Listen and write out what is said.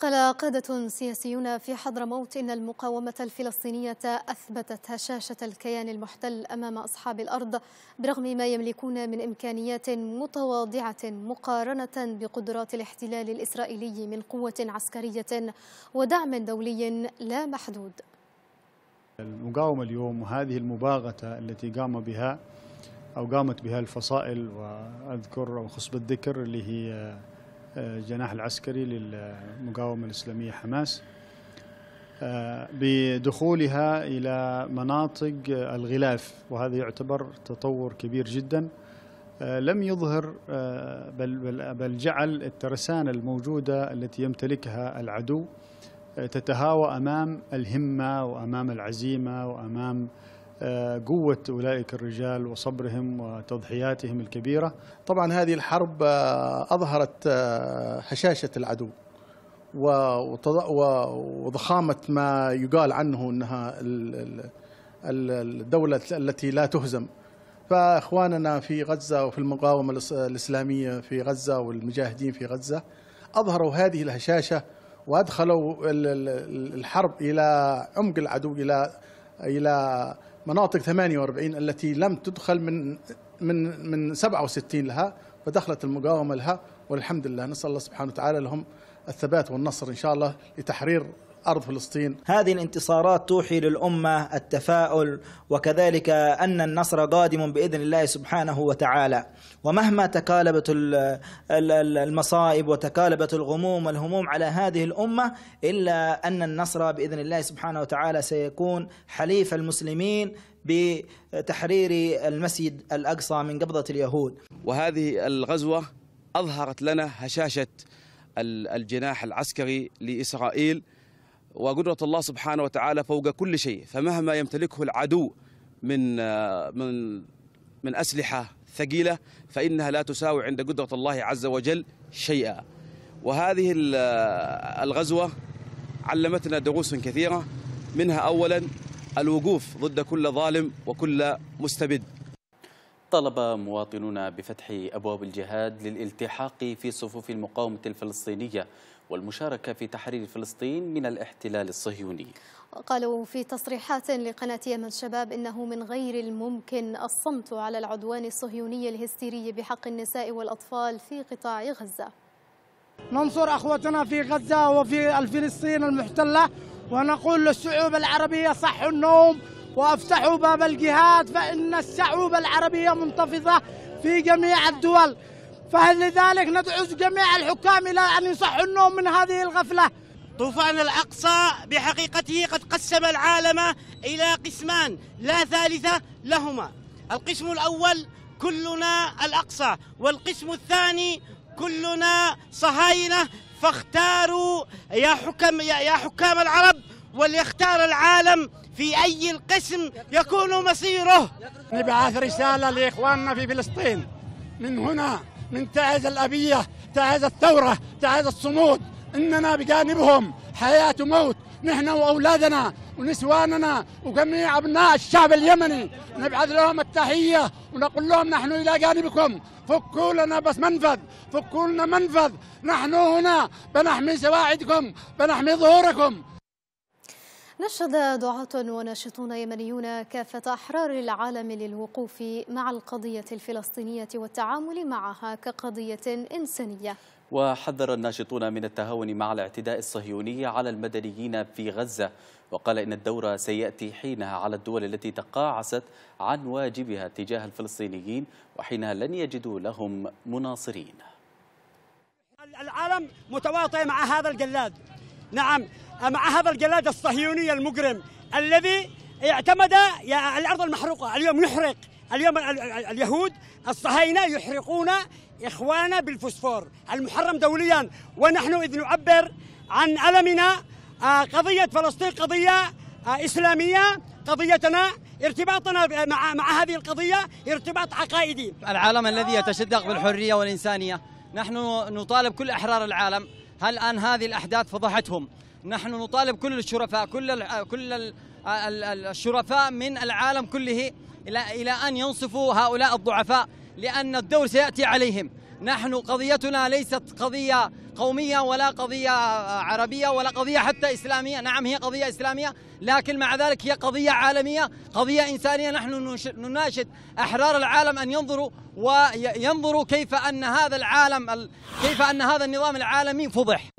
قال قادة سياسيون في حضرموت إن المقاومة الفلسطينية أثبتت هشاشة الكيان المحتل أمام أصحاب الأرض برغم ما يملكون من إمكانيات متواضعة مقارنة بقدرات الاحتلال الإسرائيلي من قوة عسكرية ودعم دولي لا محدود المقاومة اليوم وهذه المباغتة التي قام بها أو قامت بها الفصائل وأذكر وخصب الذكر اللي هي الجناح العسكري للمقاومة الإسلامية حماس آه، بدخولها إلى مناطق الغلاف وهذا يعتبر تطور كبير جدا آه، لم يظهر آه، بل, بل, بل جعل الترسانة الموجودة التي يمتلكها العدو تتهاوى أمام الهمة وأمام العزيمة وأمام آه، قوة أولئك الرجال وصبرهم وتضحياتهم الكبيرة طبعا هذه الحرب آه، أظهرت هشاشة آه، العدو وضخامة ما يقال عنه أنها الدولة التي لا تهزم فإخواننا في غزة وفي المقاومة الإسلامية في غزة والمجاهدين في غزة أظهروا هذه الهشاشة وأدخلوا الحرب إلى عمق العدو إلى إلى مناطق 48 التي لم تدخل من من من 67 لها فدخلت المقاومه لها والحمد لله نسال الله سبحانه وتعالى لهم الثبات والنصر ان شاء الله لتحرير أرض فلسطين هذه الانتصارات توحي للأمة التفاؤل وكذلك أن النصر قادم بإذن الله سبحانه وتعالى ومهما تكالبت المصائب وتكالبت الغموم والهموم على هذه الأمة إلا أن النصر بإذن الله سبحانه وتعالى سيكون حليف المسلمين بتحرير المسجد الأقصى من قبضة اليهود وهذه الغزوة أظهرت لنا هشاشة الجناح العسكري لإسرائيل وقدرة الله سبحانه وتعالى فوق كل شيء فمهما يمتلكه العدو من آه، من من أسلحة ثقيلة فإنها لا تساوي عند قدرة الله عز وجل شيئا وهذه آه، الغزوة علمتنا دروس كثيرة منها أولا الوقوف ضد كل ظالم وكل مستبد طالب مواطنون بفتح أبواب الجهاد للالتحاق في صفوف المقاومة الفلسطينية والمشاركة في تحرير فلسطين من الاحتلال الصهيوني قالوا في تصريحات لقناة يمن شباب إنه من غير الممكن الصمت على العدوان الصهيوني الهستيري بحق النساء والأطفال في قطاع غزة ننصر أخوتنا في غزة وفي الفلسطين المحتلة ونقول للشعوب العربية صحوا النوم وافتحوا باب الجهاد فإن الشعوب العربية منتفضة في جميع الدول فلذلك ندعو جميع الحكام إلى أن يصحوا النوم من هذه الغفلة طوفان الأقصى بحقيقته قد قسم العالم إلى قسمان لا ثالث لهما القسم الأول كلنا الأقصى والقسم الثاني كلنا صهاينة فاختاروا يا حكم يا حكام العرب وليختار العالم في أي القسم يكون مصيره نبعث رسالة لإخواننا في فلسطين من هنا من تعز الأبية تعز الثورة تعز الصمود إننا بجانبهم حياة وموت نحن وأولادنا ونسواننا وجميع أبناء الشعب اليمني نبعث لهم التحية ونقول لهم نحن إلى جانبكم فكوا لنا بس منفذ فكوا لنا منفذ نحن هنا بنحمي سواعدكم بنحمي ظهوركم نشد دعاة وناشطون يمنيون كافة أحرار العالم للوقوف مع القضية الفلسطينية والتعامل معها كقضية إنسانية وحذر الناشطون من التهاون مع الاعتداء الصهيوني على المدنيين في غزة وقال إن الدور سيأتي حينها على الدول التي تقاعست عن واجبها تجاه الفلسطينيين وحينها لن يجدوا لهم مناصرين العالم متواطئ مع هذا الجلاد نعم مع هذا الجلاد الصهيوني المجرم الذي اعتمد الارض المحروقه اليوم نحرق اليوم اليهود الصهاينه يحرقون اخوانا بالفوسفور المحرم دوليا ونحن اذ نعبر عن المنا آه، قضيه فلسطين قضيه آه، اسلاميه قضيتنا ارتباطنا مع مع هذه القضيه ارتباط عقائدي العالم الذي يتشدق بالحريه والانسانيه نحن نطالب كل احرار العالم هل الآن هذه الأحداث فضحتهم نحن نطالب كل الشرفاء كل كل الشرفاء من العالم كله الى الى ان ينصفوا هؤلاء الضعفاء لان الدور سياتي عليهم نحن قضيتنا ليست قضية قومية ولا قضية عربية ولا قضية حتى إسلامية نعم هي قضية إسلامية لكن مع ذلك هي قضية عالمية قضية إنسانية نحن نناشد أحرار العالم أن ينظروا وينظروا كيف أن هذا العالم كيف أن هذا النظام العالمي فضح